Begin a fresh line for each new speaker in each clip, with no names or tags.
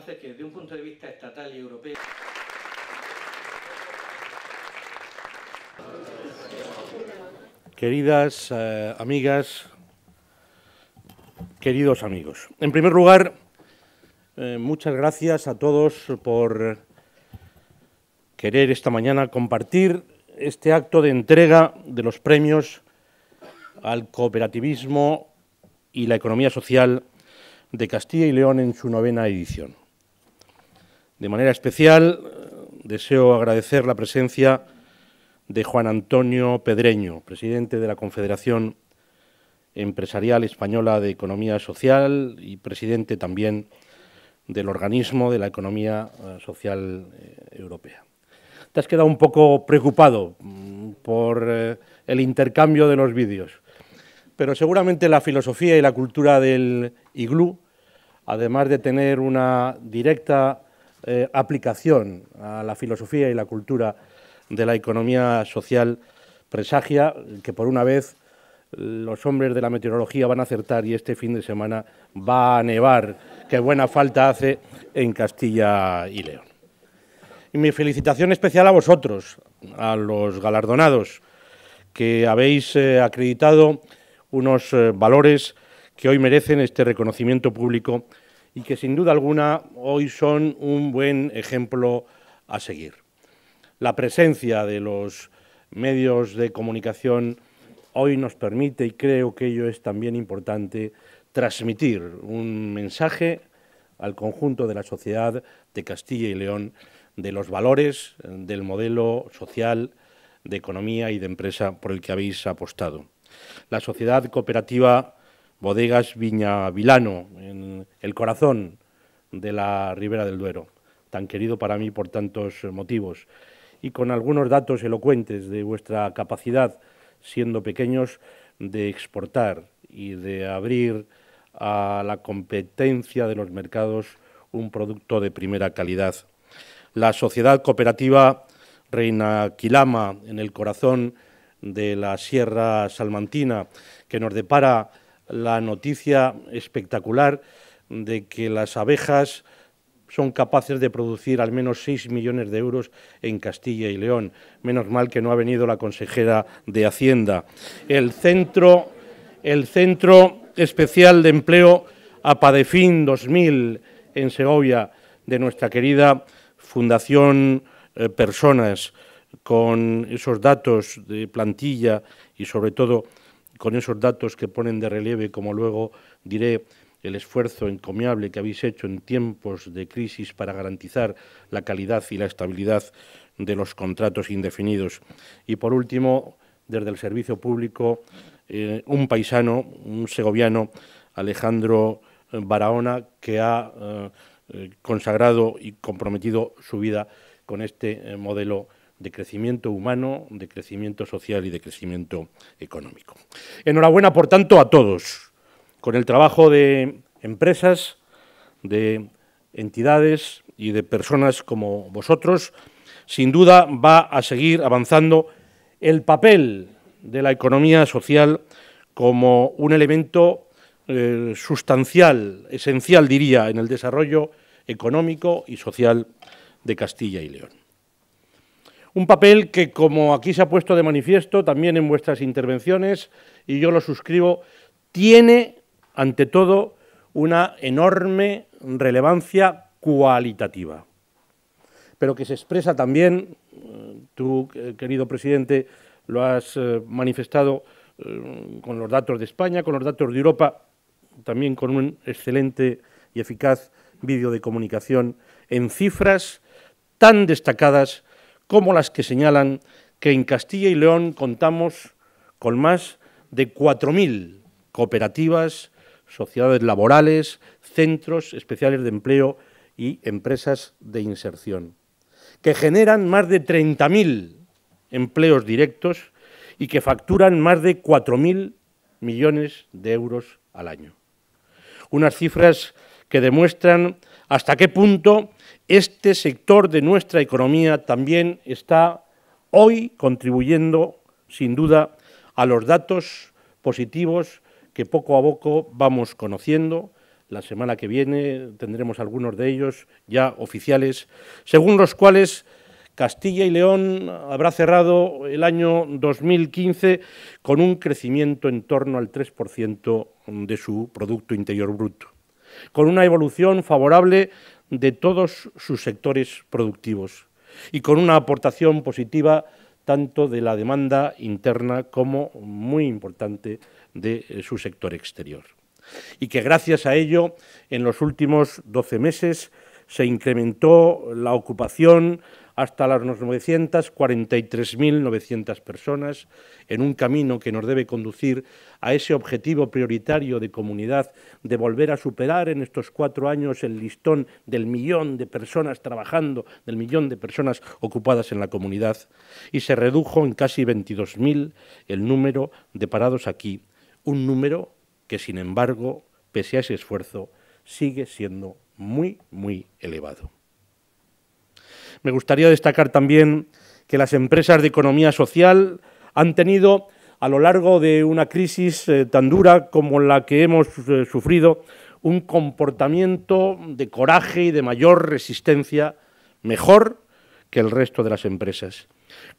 que desde un punto de vista estatal y europeo... Queridas eh, amigas, queridos amigos, en primer lugar, eh, muchas gracias a todos por querer esta mañana compartir este acto de entrega de los premios al cooperativismo y la economía social de Castilla y León en su novena edición. De manera especial, eh, deseo agradecer la presencia de Juan Antonio Pedreño, presidente de la Confederación Empresarial Española de Economía Social y presidente también del organismo de la economía eh, social eh, europea. Te has quedado un poco preocupado mm, por el intercambio de los vídeos, pero seguramente la filosofía y la cultura del iglú, además de tener una directa eh, aplicación a la filosofía y la cultura de la economía social presagia que por una vez los hombres de la meteorología van a acertar y este fin de semana va a nevar, que buena falta hace en Castilla y León. Y mi felicitación especial a vosotros, a los galardonados, que habéis eh, acreditado unos eh, valores que hoy merecen este reconocimiento público y que sin duda alguna hoy son un buen ejemplo a seguir. La presencia de los medios de comunicación hoy nos permite, y creo que ello es también importante, transmitir un mensaje al conjunto de la sociedad de Castilla y León de los valores del modelo social, de economía y de empresa por el que habéis apostado. La sociedad cooperativa bodegas Viña Vilano, en el corazón de la Ribera del Duero, tan querido para mí por tantos motivos, y con algunos datos elocuentes de vuestra capacidad, siendo pequeños, de exportar y de abrir a la competencia de los mercados un producto de primera calidad. La sociedad cooperativa Reina Quilama, en el corazón de la Sierra Salmantina, que nos depara la noticia espectacular de que las abejas son capaces de producir al menos 6 millones de euros en Castilla y León. Menos mal que no ha venido la consejera de Hacienda. El Centro, Especial de Empleo APADEFIN 2000 en Segovia, de nuestra querida Fundación eh, Personas, con esos datos de plantilla y sobre todo con esos datos que ponen de relieve, como luego diré, el esfuerzo encomiable que habéis hecho en tiempos de crisis para garantizar la calidad y la estabilidad de los contratos indefinidos. Y por último, desde el servicio público, eh, un paisano, un segoviano, Alejandro Barahona, que ha eh, eh, consagrado y comprometido su vida con este modelo de crecimiento humano, de crecimiento social y de crecimiento económico. Enhorabuena, por tanto, a todos, con el trabajo de empresas, de entidades y de personas como vosotros, sin duda va a seguir avanzando el papel de la economía social como un elemento eh, sustancial, esencial, diría, en el desarrollo económico y social de Castilla y León. Un papel que, como aquí se ha puesto de manifiesto también en vuestras intervenciones, y yo lo suscribo, tiene, ante todo, una enorme relevancia cualitativa, pero que se expresa también, eh, tú, eh, querido presidente, lo has eh, manifestado con los datos de España, con los datos de Europa, también con un excelente y eficaz vídeo de comunicación en cifras tan destacadas como las que señalan que en Castilla y León contamos con más de 4.000 cooperativas, sociedades laborales, centros especiales de empleo y empresas de inserción, que generan más de 30.000 empleos directos y que facturan más de 4.000 millones de euros al año. Unas cifras que demuestran hasta qué punto este sector de nuestra economía también está hoy contribuyendo, sin duda, a los datos positivos que poco a poco vamos conociendo. La semana que viene tendremos algunos de ellos ya oficiales, según los cuales Castilla y León habrá cerrado el año 2015 con un crecimiento en torno al 3% de su Producto Interior Bruto, con una evolución favorable de todos sus sectores productivos y con una aportación positiva tanto de la demanda interna como, muy importante, de eh, su sector exterior. Y que gracias a ello, en los últimos 12 meses, se incrementó la ocupación hasta las 943.900 personas, en un camino que nos debe conducir a ese objetivo prioritario de comunidad de volver a superar en estos cuatro años el listón del millón de personas trabajando, del millón de personas ocupadas en la comunidad, y se redujo en casi 22.000 el número de parados aquí, un número que, sin embargo, pese a ese esfuerzo, sigue siendo muy, muy elevado. Me gustaría destacar también que las empresas de economía social han tenido a lo largo de una crisis eh, tan dura como la que hemos eh, sufrido, un comportamiento de coraje y de mayor resistencia mejor que el resto de las empresas,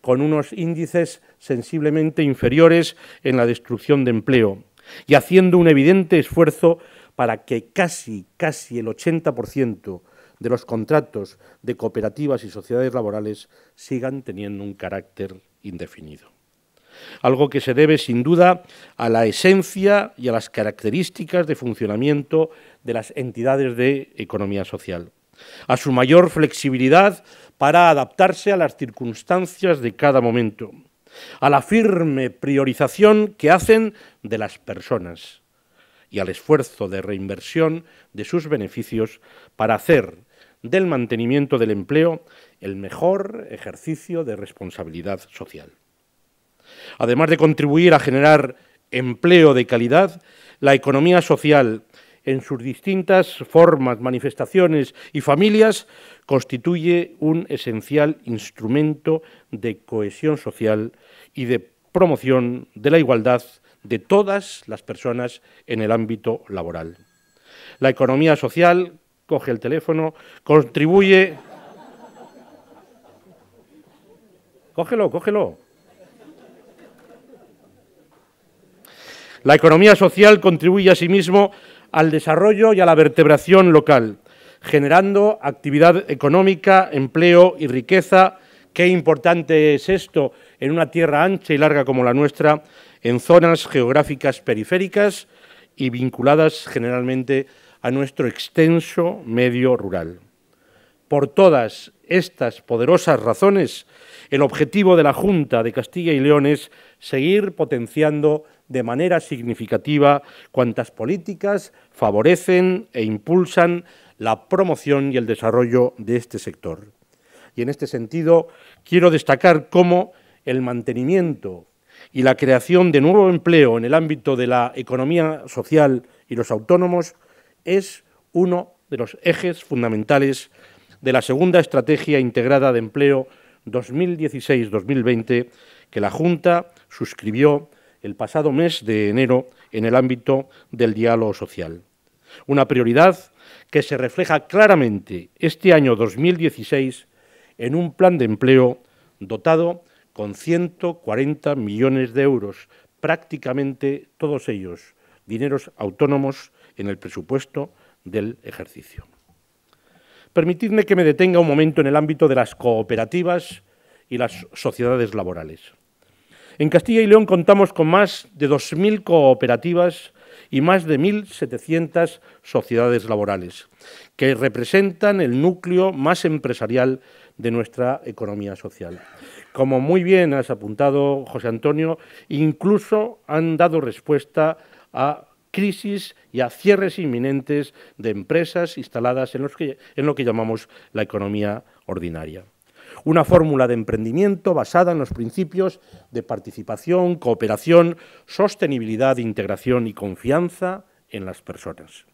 con unos índices sensiblemente inferiores en la destrucción de empleo y haciendo un evidente esfuerzo para que casi, casi el 80% de los contratos de cooperativas y sociedades laborales sigan teniendo un carácter indefinido. Algo que se debe, sin duda, a la esencia y a las características de funcionamiento de las entidades de economía social, a su mayor flexibilidad para adaptarse a las circunstancias de cada momento, a la firme priorización que hacen de las personas y al esfuerzo de reinversión de sus beneficios para hacer del mantenimiento del empleo el mejor ejercicio de responsabilidad social. Además de contribuir a generar empleo de calidad, la economía social en sus distintas formas, manifestaciones y familias constituye un esencial instrumento de cohesión social y de promoción de la igualdad de todas las personas en el ámbito laboral. La economía social coge el teléfono, contribuye... Cógelo, cógelo. La economía social contribuye asimismo al desarrollo y a la vertebración local, generando actividad económica, empleo y riqueza. Qué importante es esto en una tierra ancha y larga como la nuestra, en zonas geográficas periféricas y vinculadas generalmente a nuestro extenso medio rural. Por todas estas poderosas razones, el objetivo de la Junta de Castilla y León es seguir potenciando de manera significativa cuantas políticas favorecen e impulsan la promoción y el desarrollo de este sector. Y en este sentido, quiero destacar cómo el mantenimiento y la creación de nuevo empleo en el ámbito de la economía social y los autónomos es uno de los ejes fundamentales de la segunda Estrategia Integrada de Empleo 2016-2020 que la Junta suscribió el pasado mes de enero en el ámbito del diálogo social. Una prioridad que se refleja claramente este año 2016 en un plan de empleo dotado con 140 millones de euros, prácticamente todos ellos dineros autónomos en el presupuesto del ejercicio. Permitidme que me detenga un momento en el ámbito de las cooperativas y las sociedades laborales. En Castilla y León contamos con más de 2.000 cooperativas y más de 1.700 sociedades laborales, que representan el núcleo más empresarial de nuestra economía social. Como muy bien has apuntado, José Antonio, incluso han dado respuesta a crisis y a cierres inminentes de empresas instaladas en, en lo que llamamos la economía ordinaria. Una fórmula de emprendimiento basada en los principios de participación, cooperación, sostenibilidad, integración y confianza en las personas.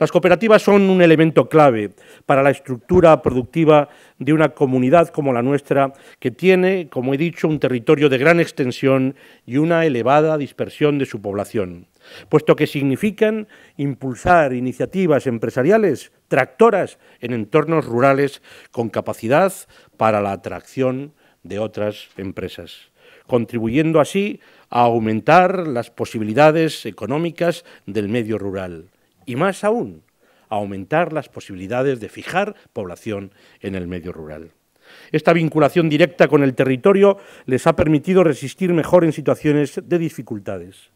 Las cooperativas son un elemento clave para la estructura productiva de una comunidad como la nuestra, que tiene, como he dicho, un territorio de gran extensión y una elevada dispersión de su población, puesto que significan impulsar iniciativas empresariales tractoras en entornos rurales con capacidad para la atracción de otras empresas, contribuyendo así a aumentar las posibilidades económicas del medio rural y más aún, aumentar las posibilidades de fijar población en el medio rural. Esta vinculación directa con el territorio les ha permitido resistir mejor en situaciones de dificultades,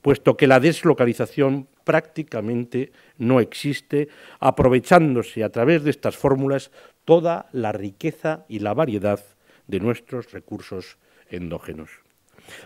puesto que la deslocalización prácticamente no existe, aprovechándose a través de estas fórmulas toda la riqueza y la variedad de nuestros recursos endógenos.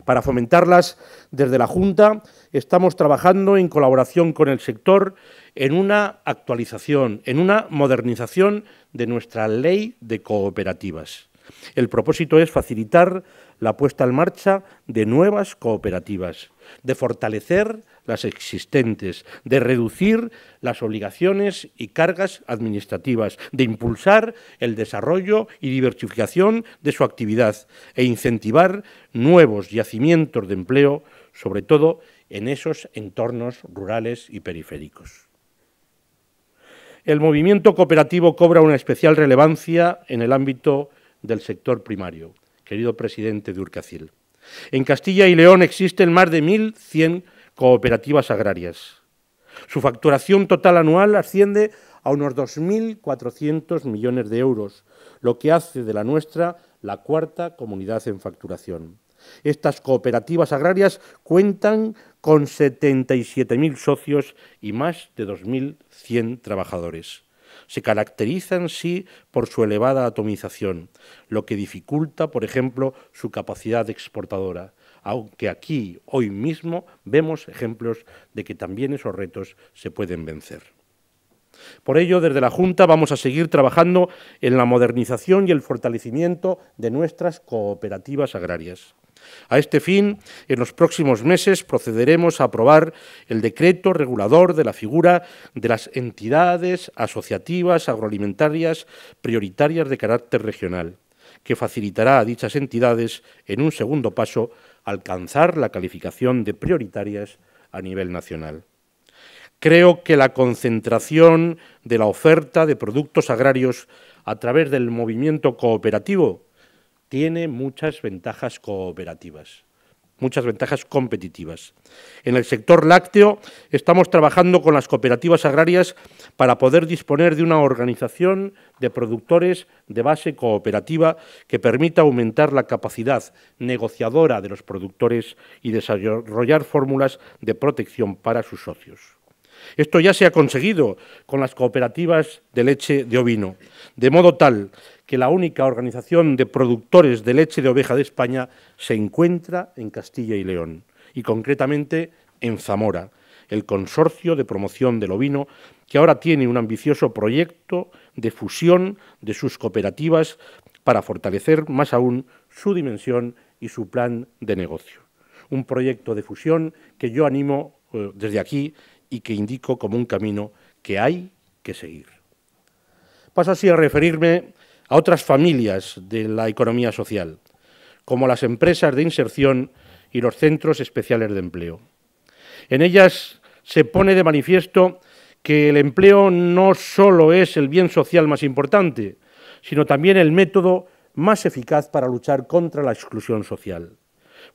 Para fomentarlas desde la Junta estamos trabajando en colaboración con el sector en una actualización, en una modernización de nuestra ley de cooperativas. El propósito es facilitar la puesta en marcha de nuevas cooperativas, de fortalecer las existentes, de reducir las obligaciones y cargas administrativas, de impulsar el desarrollo y diversificación de su actividad e incentivar nuevos yacimientos de empleo, sobre todo en esos entornos rurales y periféricos. El movimiento cooperativo cobra una especial relevancia en el ámbito del sector primario, querido presidente de Urcacil. En Castilla y León existen más de 1.100 cooperativas agrarias. Su facturación total anual asciende a unos 2.400 millones de euros, lo que hace de la nuestra la cuarta comunidad en facturación. Estas cooperativas agrarias cuentan con 77.000 socios y más de 2.100 trabajadores. Se caracterizan, sí, por su elevada atomización, lo que dificulta, por ejemplo, su capacidad exportadora aunque aquí, hoy mismo, vemos ejemplos de que también esos retos se pueden vencer. Por ello, desde la Junta vamos a seguir trabajando en la modernización y el fortalecimiento de nuestras cooperativas agrarias. A este fin, en los próximos meses procederemos a aprobar el decreto regulador de la figura de las entidades asociativas agroalimentarias prioritarias de carácter regional, que facilitará a dichas entidades, en un segundo paso, alcanzar la calificación de prioritarias a nivel nacional. Creo que la concentración de la oferta de productos agrarios a través del movimiento cooperativo tiene muchas ventajas cooperativas muchas ventajas competitivas. En el sector lácteo estamos trabajando con las cooperativas agrarias para poder disponer de una organización de productores de base cooperativa que permita aumentar la capacidad negociadora de los productores y desarrollar fórmulas de protección para sus socios. Esto ya se ha conseguido con las cooperativas de leche de ovino, de modo tal que la única organización de productores de leche de oveja de España se encuentra en Castilla y León, y concretamente en Zamora, el Consorcio de Promoción del Ovino, que ahora tiene un ambicioso proyecto de fusión de sus cooperativas para fortalecer más aún su dimensión y su plan de negocio. Un proyecto de fusión que yo animo eh, desde aquí y que indico como un camino que hay que seguir. Paso así a referirme a otras familias de la economía social, como las empresas de inserción y los centros especiales de empleo. En ellas se pone de manifiesto que el empleo no solo es el bien social más importante, sino también el método más eficaz para luchar contra la exclusión social.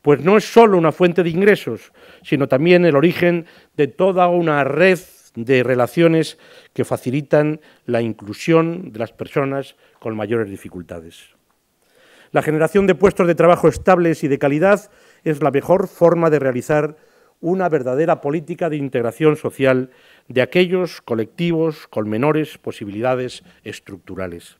Pues no es solo una fuente de ingresos, sino también el origen de toda una red de relaciones que facilitan la inclusión de las personas con mayores dificultades. La generación de puestos de trabajo estables y de calidad es la mejor forma de realizar una verdadera política de integración social de aquellos colectivos con menores posibilidades estructurales.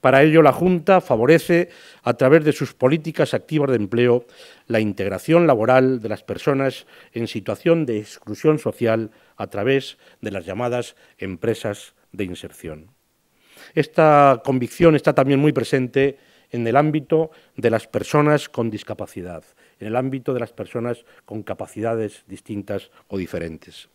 Para ello, la Junta favorece, a través de sus políticas activas de empleo, la integración laboral de las personas en situación de exclusión social a través de las llamadas empresas de inserción. Esta convicción está también muy presente en el ámbito de las personas con discapacidad, en el ámbito de las personas con capacidades distintas o diferentes.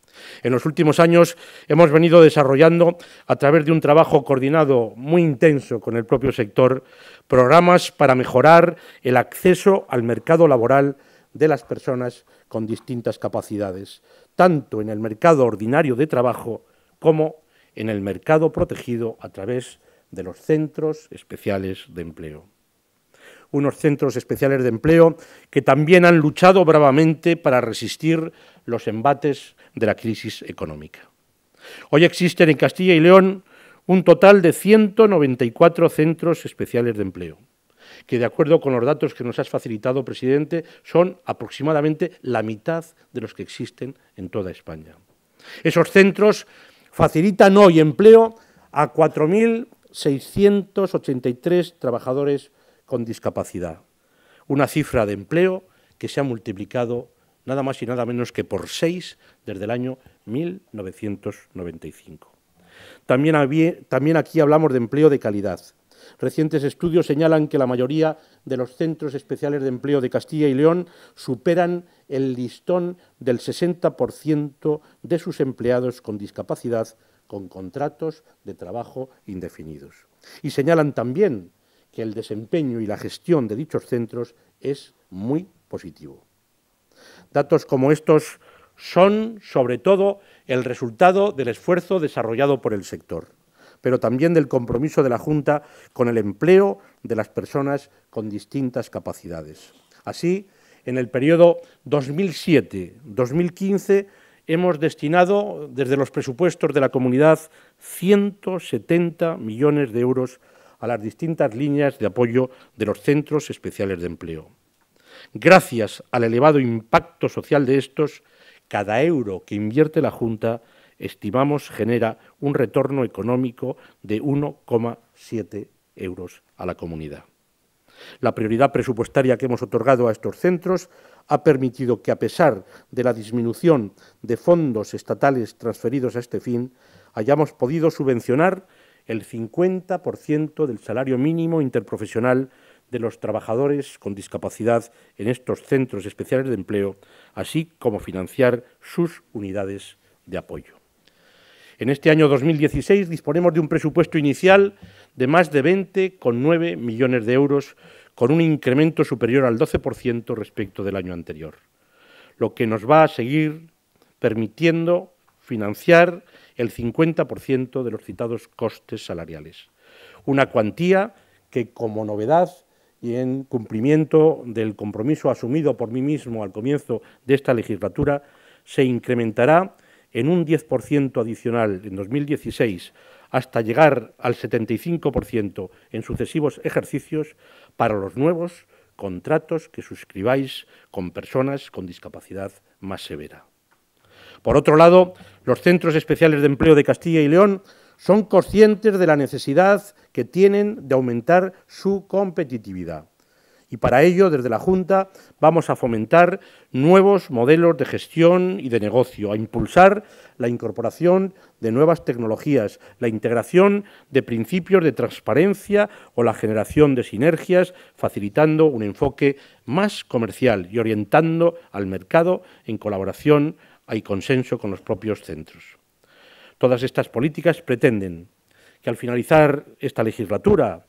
En los últimos años hemos venido desarrollando, a través de un trabajo coordinado muy intenso con el propio sector, programas para mejorar el acceso al mercado laboral de las personas con distintas capacidades, tanto en el mercado ordinario de trabajo como en el mercado protegido a través de los centros especiales de empleo. Unos centros especiales de empleo que también han luchado bravamente para resistir los embates de la crisis económica. Hoy existen en Castilla y León un total de 194 centros especiales de empleo, que de acuerdo con los datos que nos has facilitado, presidente, son aproximadamente la mitad de los que existen en toda España. Esos centros facilitan hoy empleo a 4.000 683 trabajadores con discapacidad, una cifra de empleo que se ha multiplicado nada más y nada menos que por seis desde el año 1995. También, aquí hablamos de empleo de calidad. Recientes estudios señalan que la mayoría de los centros especiales de empleo de Castilla y León superan el listón del 60% de sus empleados con discapacidad con contratos de trabajo indefinidos. Y señalan también que el desempeño y la gestión de dichos centros es muy positivo. Datos como estos son, sobre todo, el resultado del esfuerzo desarrollado por el sector, pero también del compromiso de la Junta con el empleo de las personas con distintas capacidades. Así, en el periodo 2007-2015 hemos destinado desde los presupuestos de la comunidad 170 millones de euros a las distintas líneas de apoyo de los centros especiales de empleo. Gracias al elevado impacto social de estos, cada euro que invierte la Junta estimamos genera un retorno económico de 1,7 euros a la comunidad. La prioridad presupuestaria que hemos otorgado a estos centros ha permitido que, a pesar de la disminución de fondos estatales transferidos a este fin, hayamos podido subvencionar el 50% del salario mínimo interprofesional de los trabajadores con discapacidad en estos centros especiales de empleo, así como financiar sus unidades de apoyo. En este año 2016 disponemos de un presupuesto inicial de más de 20,9 millones de euros con un incremento superior al 12% respecto del año anterior, lo que nos va a seguir permitiendo financiar el 50% de los citados costes salariales. Una cuantía que, como novedad y en cumplimiento del compromiso asumido por mí mismo al comienzo de esta legislatura, se incrementará en un 10% adicional en 2016 hasta llegar al 75% en sucesivos ejercicios para los nuevos contratos que suscribáis con personas con discapacidad más severa. Por otro lado, los centros especiales de empleo de Castilla y León son conscientes de la necesidad que tienen de aumentar su competitividad y para ello, desde la Junta, vamos a fomentar nuevos modelos de gestión y de negocio, a impulsar la incorporación de nuevas tecnologías, la integración de principios de transparencia o la generación de sinergias, facilitando un enfoque más comercial y orientando al mercado en colaboración y consenso con los propios centros. Todas estas políticas pretenden que al finalizar esta legislatura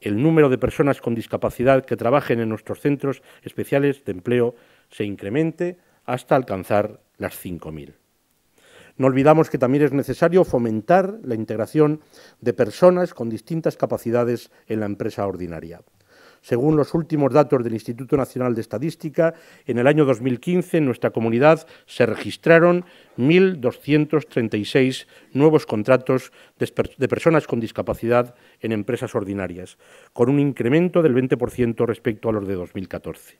el número de personas con discapacidad que trabajen en nuestros centros especiales de empleo se incremente hasta alcanzar las 5.000. No olvidamos que también es necesario fomentar la integración de personas con distintas capacidades en la empresa ordinaria. Según los últimos datos del Instituto Nacional de Estadística, en el año 2015 en nuestra comunidad se registraron 1.236 nuevos contratos de personas con discapacidad en empresas ordinarias, con un incremento del 20% respecto a los de 2014.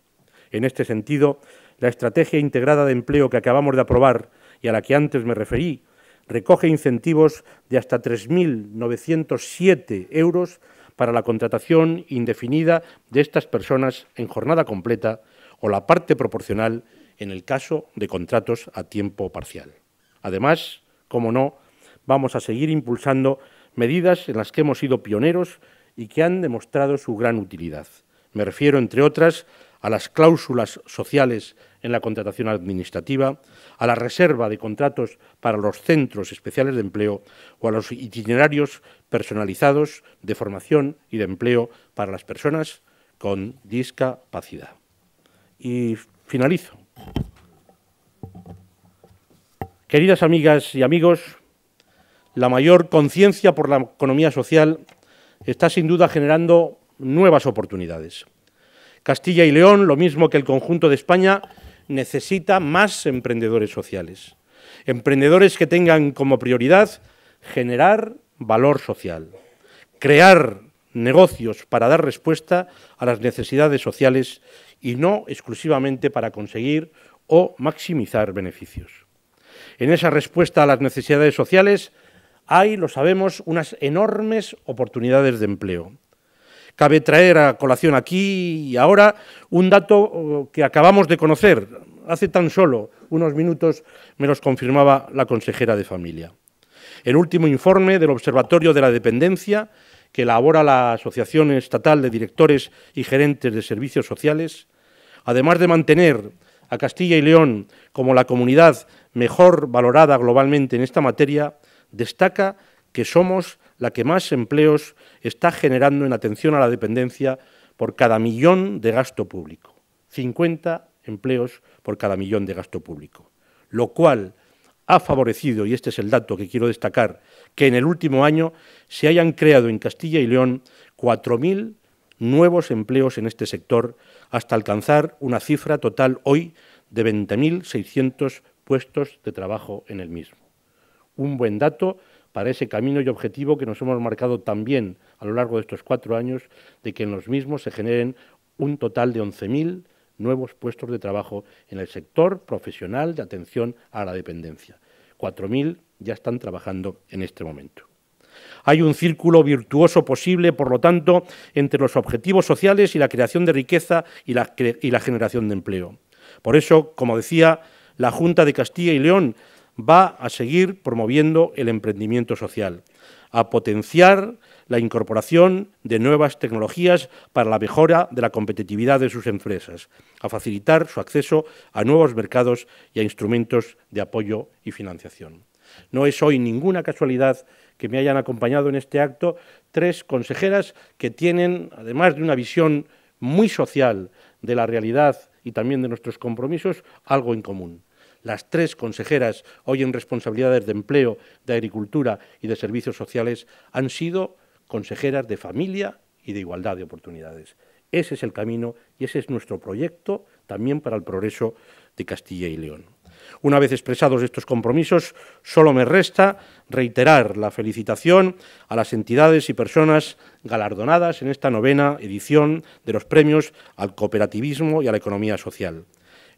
En este sentido, la Estrategia Integrada de Empleo que acabamos de aprobar y a la que antes me referí, recoge incentivos de hasta 3.907 euros para la contratación indefinida de estas personas en jornada completa o la parte proporcional en el caso de contratos a tiempo parcial. Además, como no, vamos a seguir impulsando medidas en las que hemos sido pioneros y que han demostrado su gran utilidad. Me refiero, entre otras, a las cláusulas sociales en la contratación administrativa, a la reserva de contratos para los centros especiales de empleo o a los itinerarios personalizados de formación y de empleo para las personas con discapacidad. Y finalizo. Queridas amigas y amigos, la mayor conciencia por la economía social está sin duda generando nuevas oportunidades. Castilla y León, lo mismo que el conjunto de España, necesita más emprendedores sociales. Emprendedores que tengan como prioridad generar valor social, crear negocios para dar respuesta a las necesidades sociales y no exclusivamente para conseguir o maximizar beneficios. En esa respuesta a las necesidades sociales hay, lo sabemos, unas enormes oportunidades de empleo. Cabe traer a colación aquí y ahora un dato oh, que acabamos de conocer. Hace tan solo unos minutos me los confirmaba la consejera de familia el último informe del Observatorio de la Dependencia que elabora la Asociación Estatal de Directores y Gerentes de Servicios Sociales, además de mantener a Castilla y León como la comunidad mejor valorada globalmente en esta materia, destaca que somos la que más empleos está generando en atención a la dependencia por cada millón de gasto público. 50 empleos por cada millón de gasto público, lo cual ha favorecido, y este es el dato que quiero destacar, que en el último año se hayan creado en Castilla y León 4.000 nuevos empleos en este sector, hasta alcanzar una cifra total hoy de 20.600 puestos de trabajo en el mismo. Un buen dato para ese camino y objetivo que nos hemos marcado también a lo largo de estos cuatro años, de que en los mismos se generen un total de 11.000 nuevos puestos de trabajo en el sector profesional de atención a la dependencia. 4.000 ya están trabajando en este momento. Hay un círculo virtuoso posible, por lo tanto, entre los objetivos sociales y la creación de riqueza y la, y la generación de empleo. Por eso, como decía, la Junta de Castilla y León va a seguir promoviendo el emprendimiento social, a potenciar la incorporación de nuevas tecnologías para la mejora de la competitividad de sus empresas, a facilitar su acceso a nuevos mercados y a instrumentos de apoyo y financiación. No es hoy ninguna casualidad que me hayan acompañado en este acto tres consejeras que tienen, además de una visión muy social de la realidad y también de nuestros compromisos, algo en común. Las tres consejeras, hoy en responsabilidades de empleo, de agricultura y de servicios sociales, han sido consejeras de familia y de igualdad de oportunidades. Ese es el camino y ese es nuestro proyecto también para el progreso de Castilla y León. Una vez expresados estos compromisos, solo me resta reiterar la felicitación a las entidades y personas galardonadas en esta novena edición de los premios al cooperativismo y a la economía social,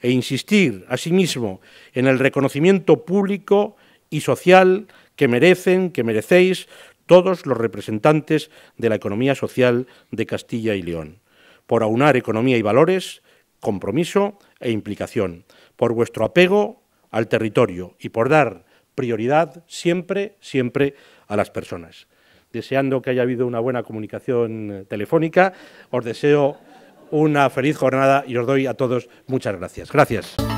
e insistir, asimismo, en el reconocimiento público y social que merecen, que merecéis todos los representantes de la economía social de Castilla y León, por aunar economía y valores, compromiso e implicación, por vuestro apego al territorio y por dar prioridad siempre, siempre a las personas. Deseando que haya habido una buena comunicación eh, telefónica, os deseo una feliz jornada y os doy a todos muchas gracias. Gracias.